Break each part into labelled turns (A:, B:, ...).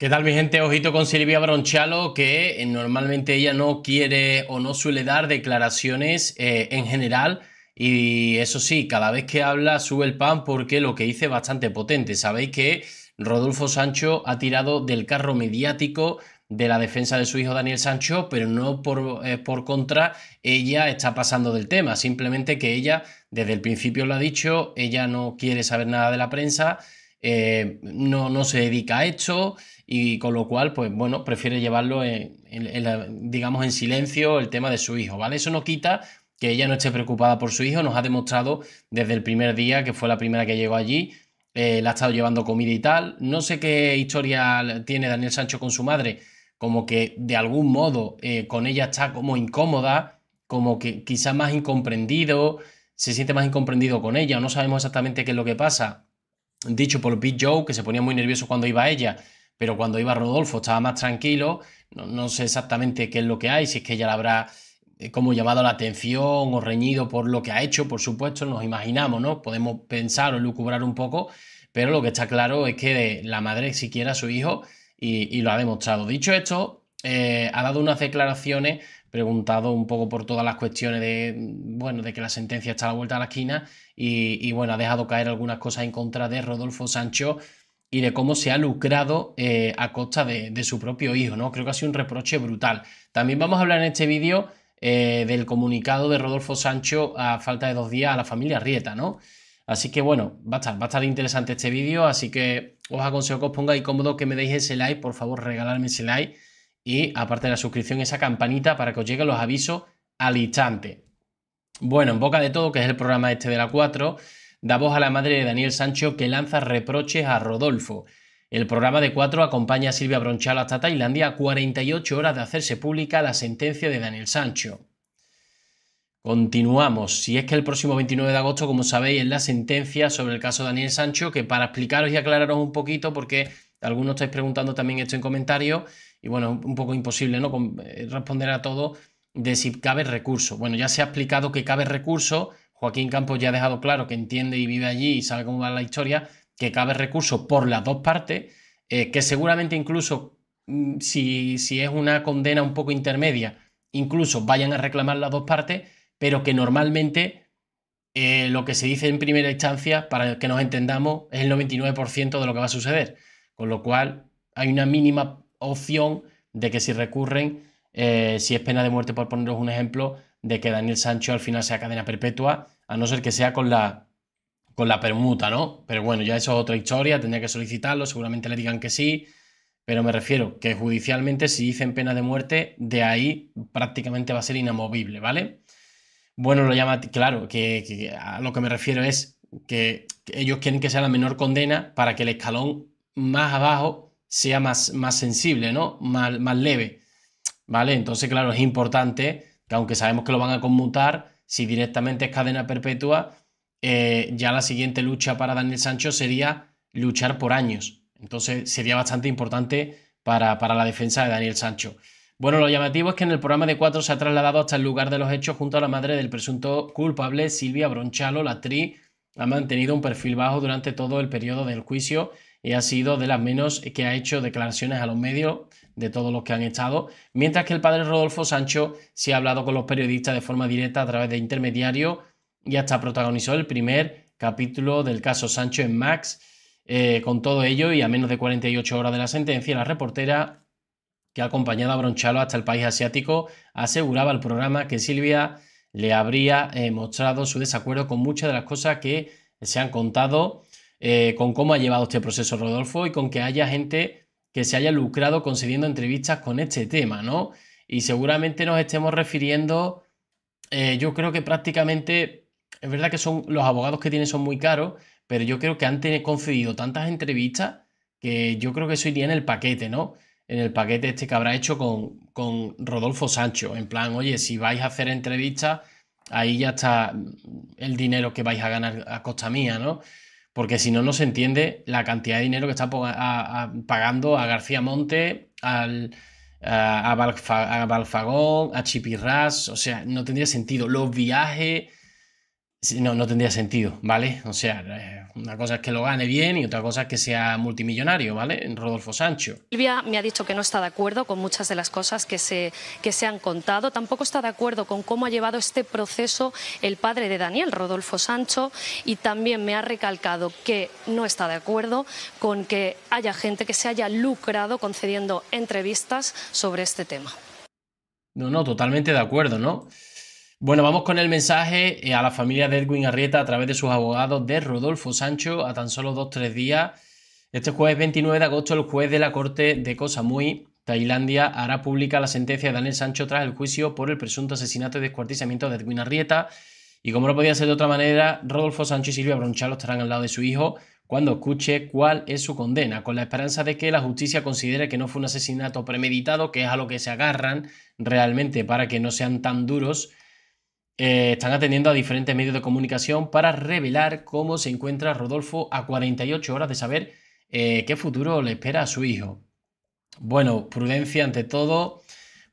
A: ¿Qué tal mi gente? Ojito con Silvia Bronchalo, que eh, normalmente ella no quiere o no suele dar declaraciones eh, en general. Y eso sí, cada vez que habla sube el pan porque lo que dice es bastante potente. Sabéis que Rodolfo Sancho ha tirado del carro mediático de la defensa de su hijo Daniel Sancho, pero no por, eh, por contra ella está pasando del tema. Simplemente que ella desde el principio lo ha dicho, ella no quiere saber nada de la prensa eh, no, no, se dedica a esto y con lo cual, pues bueno, prefiere llevarlo, en, digamos, en silencio el tema de su hijo, ¿vale? Eso no quita que ella no esté preocupada por su hijo, nos ha demostrado desde el primer día, que fue la primera que llegó allí, eh, la ha estado llevando comida y tal. No sé qué historia tiene Daniel Sancho con su madre, como que de algún modo eh, con ella está como incómoda, como que quizá más incomprendido, se siente más incomprendido con ella, no sabemos exactamente qué es lo que pasa dicho por Big Joe, que se ponía muy nervioso cuando iba ella, pero cuando iba Rodolfo estaba más tranquilo. No, sé exactamente qué es lo que hay, si es que ella la habrá eh, como llamado la atención o reñido por lo que ha hecho, por supuesto, nos imaginamos, ¿no? Podemos pensar o lucubrar un poco, pero lo que está claro es que la madre siquiera a su hijo y, lo ha demostrado. Dicho esto, eh, ha dado unas declaraciones preguntado un poco por todas las cuestiones de, bueno, de que la sentencia está a la vuelta de la esquina y, bueno, ha dejado caer algunas cosas en contra de Rodolfo Sancho y de cómo se ha lucrado eh, a costa de, su propio hijo, ¿no? Creo que ha sido un reproche brutal. También vamos a hablar en este vídeo eh, del comunicado de Rodolfo Sancho a falta de dos días a la familia Rieta, ¿no? Así que bueno, va a estar, va a estar interesante este vídeo, así que os aconsejo que os pongáis cómodo, que me deis ese like, por favor, regalarme ese like y aparte de la suscripción, esa campanita para que os lleguen los avisos al instante. Bueno, en boca de todo, que es el programa este de la 4, da voz a la madre de Daniel Sancho que lanza reproches a Rodolfo. El programa de 4 acompaña a Silvia Bronchal hasta Tailandia a 48 horas de hacerse pública la sentencia de Daniel Sancho. Continuamos. Si es que el próximo 29 de agosto, como sabéis, es la sentencia sobre el caso de Daniel Sancho, que para explicaros y aclararos un poquito, porque algunos estáis preguntando también esto en comentarios y bueno, un poco imposible ¿no? Eh, responder a todo de si cabe recurso. Bueno, ya se ha explicado que cabe recurso, Joaquín Campos ya ha dejado claro que entiende y vive allí y sabe cómo va la historia, que cabe recurso por las dos partes, eh, que seguramente incluso mm, si, es una condena un poco intermedia, incluso vayan a reclamar las dos partes, pero que normalmente eh, lo que se dice en primera instancia, para que nos entendamos, es el 99% de lo que va a suceder. Con lo cual, hay una mínima opción de que si recurren, eh, si es pena de muerte, por poneros un ejemplo, de que Daniel Sancho al final sea cadena perpetua, a no ser que sea con la, con la permuta, ¿no? Pero bueno, ya eso es otra historia, tendría que solicitarlo, seguramente le digan que sí, pero me refiero que judicialmente si dicen pena de muerte, de ahí prácticamente va a ser inamovible, ¿vale? Bueno, lo llama, claro, que, que a lo que me refiero es que ellos quieren que sea la menor condena para que el escalón más abajo sea más, más sensible, ¿no? Más, más leve, ¿vale? Entonces, claro, es importante que aunque sabemos que lo van a conmutar, si directamente es cadena perpetua, eh, ya la siguiente lucha para Daniel Sancho sería luchar por años. Entonces sería bastante importante para, para, la defensa de Daniel Sancho. Bueno, lo llamativo es que en el programa de cuatro se ha trasladado hasta el lugar de los hechos junto a la madre del presunto culpable, Silvia Bronchalo, la actriz. Ha mantenido un perfil bajo durante todo el periodo del juicio y ha sido de las menos que ha hecho declaraciones a los medios de todos los que han estado, mientras que el padre Rodolfo Sancho sí ha hablado con los periodistas de forma directa a través de intermediarios y hasta protagonizó el primer capítulo del caso Sancho en Max. Eh, con todo ello, y a menos de 48 horas de la sentencia, la reportera que ha acompañado a Bronchalo hasta el país asiático aseguraba al programa que Silvia le habría eh, mostrado su desacuerdo con muchas de las cosas que se han contado eh, con cómo ha llevado este proceso Rodolfo y con que haya gente que se haya lucrado concediendo entrevistas con este tema, ¿no? Y seguramente nos estemos refiriendo, eh, yo creo que prácticamente, es verdad que son los abogados que tienen son muy caros, pero yo creo que han concedido tantas entrevistas que yo creo que eso iría en el paquete, ¿no? En el paquete este que habrá hecho con, con Rodolfo Sancho, en plan, oye, si vais a hacer entrevistas, ahí ya está el dinero que vais a ganar a costa mía, ¿no? porque si no, no se entiende la cantidad de dinero que está pagando a García Monte, a, Balfagón, a Balfagón, a Chipirras, o sea, no tendría sentido. Los viajes, no, no tendría sentido, ¿vale? O sea, eh, una cosa es que lo gane bien y otra cosa es que sea multimillonario, ¿vale? Rodolfo Sancho. Silvia me ha dicho que no está de acuerdo con muchas de las cosas que se, que se han contado. Tampoco está de acuerdo con cómo ha llevado este proceso el padre de Daniel, Rodolfo Sancho, y también me ha recalcado que no está de acuerdo con que haya gente que se haya lucrado concediendo entrevistas sobre este tema. No, no, totalmente de acuerdo, ¿no? Bueno, vamos con el mensaje eh, a la familia de Edwin Arrieta a través de sus abogados de Rodolfo Sancho a tan solo dos tres días. Este jueves 29 de agosto, el juez de la Corte de Cosa muy Tailandia, hará pública la sentencia de Daniel Sancho tras el juicio por el presunto asesinato y descuartizamiento de Edwin Arrieta. Y como no podía ser de otra manera, Rodolfo Sancho y Silvia Bronchalo estarán al lado de su hijo cuando escuche cuál es su condena, con la esperanza de que la justicia considere que no fue un asesinato premeditado, que es a lo que se agarran realmente para que no sean tan duros eh, están atendiendo a diferentes medios de comunicación para revelar cómo se encuentra Rodolfo a 48 horas de saber eh, qué futuro le espera a su hijo. Bueno, prudencia ante todo,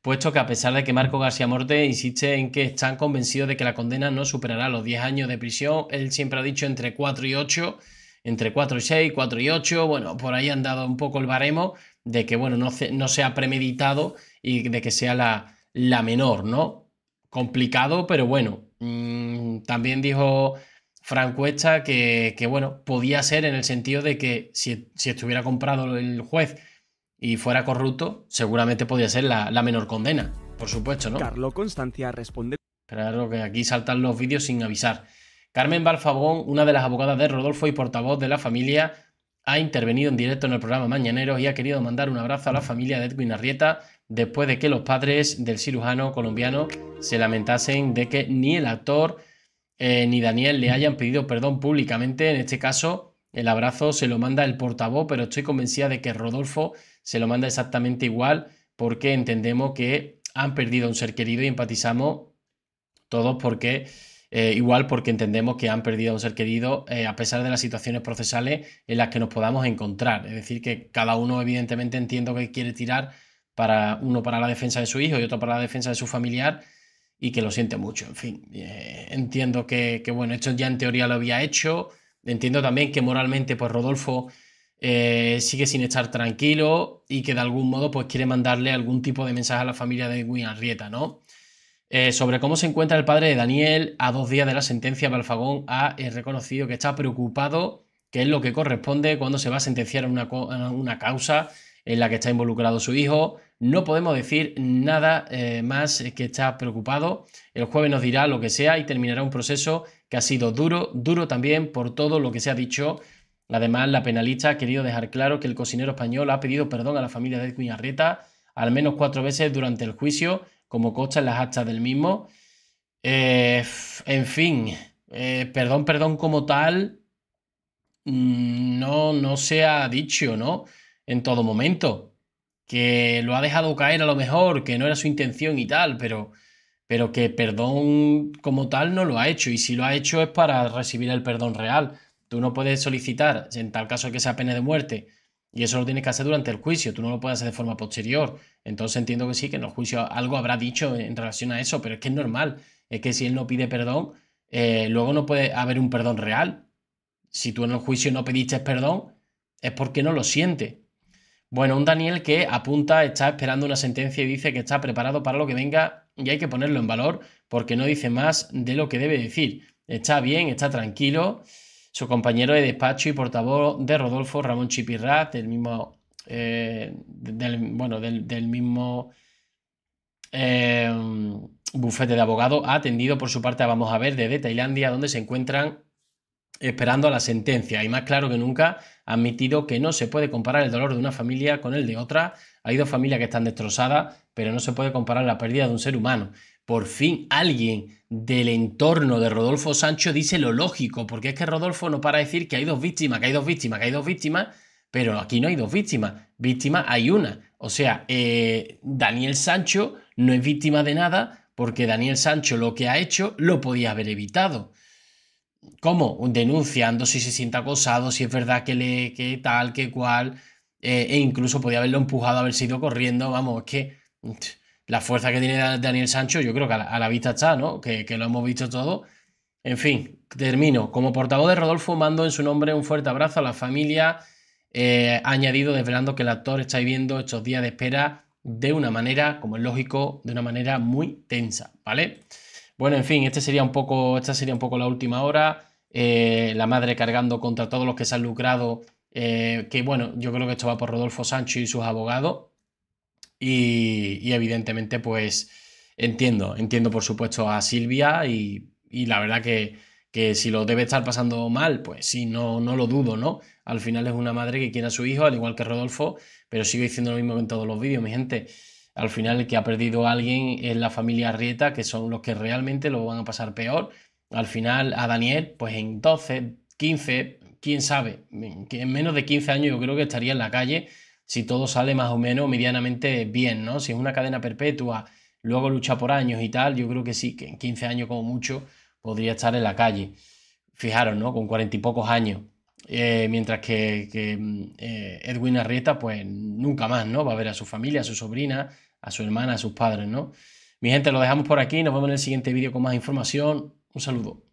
A: puesto que a pesar de que Marco García Morte insiste en que están convencidos de que la condena no superará los 10 años de prisión, él siempre ha dicho entre 4 y 8, entre 4 y 6, 4 y 8, bueno, por ahí han dado un poco el baremo de que, bueno, no, no sea premeditado y de que sea la menor, ¿no? complicado, pero bueno. Mm, también dijo Frank Cuesta que, bueno, podía ser en el sentido de que si, estuviera comprado el juez y fuera corrupto, seguramente podía ser la, la menor condena, por supuesto, ¿no? Carlos Constancia responde. Claro que aquí saltan los vídeos sin avisar. Carmen Balfagón, una de las abogadas de Rodolfo y portavoz de la familia, ha intervenido en directo en el programa Mañaneros y ha querido mandar un abrazo a la familia de Edwin Arrieta después de que los padres del cirujano colombiano se lamentasen de que ni el actor eh, ni Daniel le hayan pedido perdón públicamente. En este caso, el abrazo se lo manda el portavoz, pero estoy convencida de que Rodolfo se lo manda exactamente igual porque entendemos que han perdido a un ser querido y empatizamos todos porque... Eh, igual porque entendemos que han perdido a un ser querido eh, a pesar de las situaciones procesales en las que nos podamos encontrar. Es decir, que cada uno evidentemente entiendo que quiere tirar para uno para la defensa de su hijo y otro para la defensa de su familiar y que lo siente mucho. En fin, eh, entiendo que, bueno, esto ya en teoría lo había hecho. Entiendo también que moralmente, pues Rodolfo eh, sigue sin estar tranquilo y que de algún modo, pues quiere mandarle algún tipo de mensaje a la familia de Wynn Arrieta, ¿no? Eh, sobre cómo se encuentra el padre de Daniel a dos días de la sentencia, Balfagón ha reconocido que está preocupado, que es lo que corresponde cuando se va a sentenciar una, una causa en la que está involucrado su hijo no podemos decir nada eh, más que está preocupado. El jueves nos dirá lo que sea y terminará un proceso que ha sido duro, duro también por todo lo que se ha dicho. Además, la penalista ha querido dejar claro que el cocinero español ha pedido perdón a la familia de Edwin al menos cuatro veces durante el juicio, como consta en las actas del mismo. Eh, en fin, eh, perdón, perdón como tal, mm, no, no se ha dicho, ¿no? En todo momento que lo ha dejado caer a lo mejor, que no era su intención y tal, pero, pero que perdón como tal no lo ha hecho. Y si lo ha hecho es para recibir el perdón real. Tú no puedes solicitar, en tal caso que sea pena de muerte, y eso lo tienes que hacer durante el juicio, tú no lo puedes hacer de forma posterior. Entonces entiendo que sí, que en el juicio algo habrá dicho en relación a eso, pero es que es normal. Es que si él no pide perdón, eh, luego no puede haber un perdón real. Si tú en el juicio no pediste perdón, es porque no lo siente. Bueno, un Daniel que apunta, está esperando una sentencia y dice que está preparado para lo que venga y hay que ponerlo en valor porque no dice más de lo que debe decir. Está bien, está tranquilo. Su compañero de despacho y portavoz de Rodolfo, Ramón Chipirrat, del mismo. Eh, bueno, del, mismo. Eh, bufete de abogado ha atendido por su parte a Vamos a ver, de Tailandia, donde se encuentran esperando a la sentencia y más claro que nunca ha admitido que no se puede comparar el dolor de una familia con el de otra. Hay dos familias que están destrozadas, pero no se puede comparar la pérdida de un ser humano. Por fin alguien del entorno de Rodolfo Sancho dice lo lógico, porque es que Rodolfo no para decir que hay dos víctimas, que hay dos víctimas, que hay dos víctimas, pero aquí no hay dos víctimas, víctima hay una. O sea, eh, Daniel Sancho no es víctima de nada porque Daniel Sancho lo que ha hecho lo podía haber evitado. ¿Cómo? Denunciando si se sienta acosado, si es verdad que le, que tal, que cual, eh, e incluso podía haberlo empujado, a haber sido corriendo, vamos, es que mm, la fuerza que tiene Daniel Sancho, yo creo que a la, vista está, ¿no? Que, lo hemos visto todo. En fin, termino. Como portavoz de Rodolfo, mando en su nombre un fuerte abrazo a la familia, eh, añadido desvelando que el actor está viviendo estos días de espera de una manera, como es lógico, de una manera muy tensa, ¿vale? Bueno, en fin, este sería un poco, esta sería un poco la última hora. Eh, la madre cargando contra todos los que se han lucrado. Eh, que bueno, yo creo que esto va por Rodolfo Sancho y sus abogados. Y, evidentemente, pues entiendo, entiendo por supuesto a Silvia y, la verdad que, que, si lo debe estar pasando mal, pues sí, no, no lo dudo, ¿no? Al final es una madre que quiere a su hijo, al igual que Rodolfo, pero sigo diciendo lo mismo en todos los vídeos, mi gente. Al final el que ha perdido a alguien es la familia Arrieta, que son los que realmente lo van a pasar peor. Al final a Daniel, pues en 12, 15, quién sabe, en menos de 15 años yo creo que estaría en la calle si todo sale más o menos medianamente bien, ¿no? Si es una cadena perpetua, luego lucha por años y tal, yo creo que sí, que en 15 años como mucho podría estar en la calle. Fijaros, ¿no? Con cuarenta y pocos años. Eh, mientras que, mm, eh, Edwin Arrieta, pues nunca más, ¿no? Va a ver a su familia, a su sobrina, a su hermana, a sus padres, ¿no? Mi gente, lo dejamos por aquí. Nos vemos en el siguiente vídeo con más información. Un saludo.